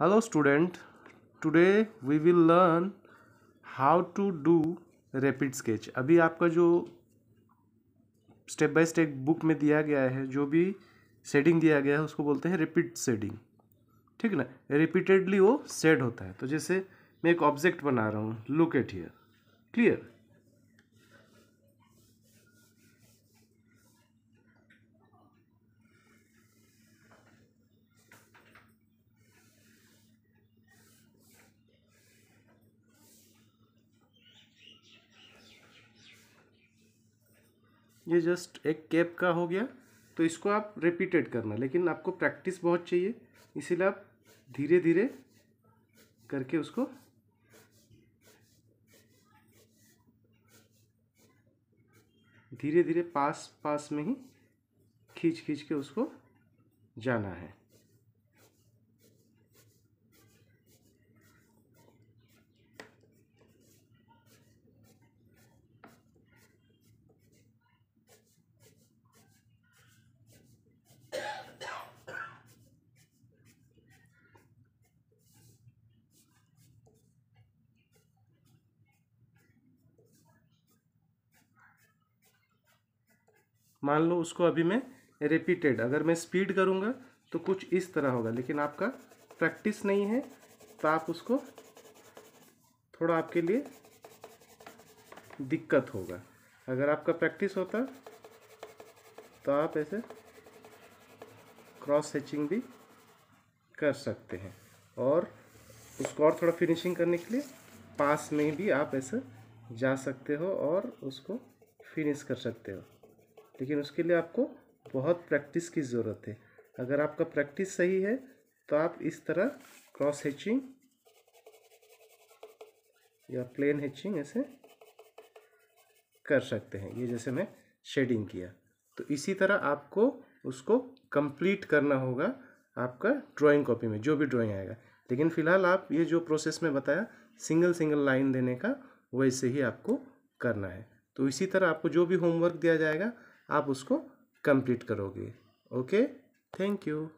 hello student today we will learn how to do rapid sketch अभी आपका जो step by step book में दिया गया है जो भी सेडिंग दिया गया है उसको बोलते हैं रिपीट सेडिंग ठीक है ना रिपीटेडली वो सेड होता है तो जैसे मैं एक ऑब्जेक्ट बना रहा हूँ लुक एट हियर क्लियर ये जस्ट एक कैप का हो गया तो इसको आप रिपीटेड करना लेकिन आपको प्रैक्टिस बहुत चाहिए इसीलिए आप धीरे धीरे करके उसको धीरे धीरे पास पास में ही खींच खींच के उसको जाना है मान लो उसको अभी मैं रिपीटेड अगर मैं स्पीड करूँगा तो कुछ इस तरह होगा लेकिन आपका प्रैक्टिस नहीं है तो आप उसको थोड़ा आपके लिए दिक्कत होगा अगर आपका प्रैक्टिस होता तो आप ऐसे क्रॉस स्टिचिंग भी कर सकते हैं और उसको और थोड़ा फिनिशिंग करने के लिए पास में भी आप ऐसे जा सकते हो और उसको फिनिश कर सकते हो लेकिन उसके लिए आपको बहुत प्रैक्टिस की ज़रूरत है अगर आपका प्रैक्टिस सही है तो आप इस तरह क्रॉस हेचिंग या प्लेन हेचिंग ऐसे कर सकते हैं ये जैसे मैं शेडिंग किया तो इसी तरह आपको उसको कंप्लीट करना होगा आपका ड्राइंग कॉपी में जो भी ड्राइंग आएगा लेकिन फ़िलहाल आप ये जो प्रोसेस में बताया सिंगल सिंगल लाइन देने का वैसे ही आपको करना है तो इसी तरह आपको जो भी होमवर्क दिया जाएगा आप उसको कंप्लीट करोगे ओके थैंक यू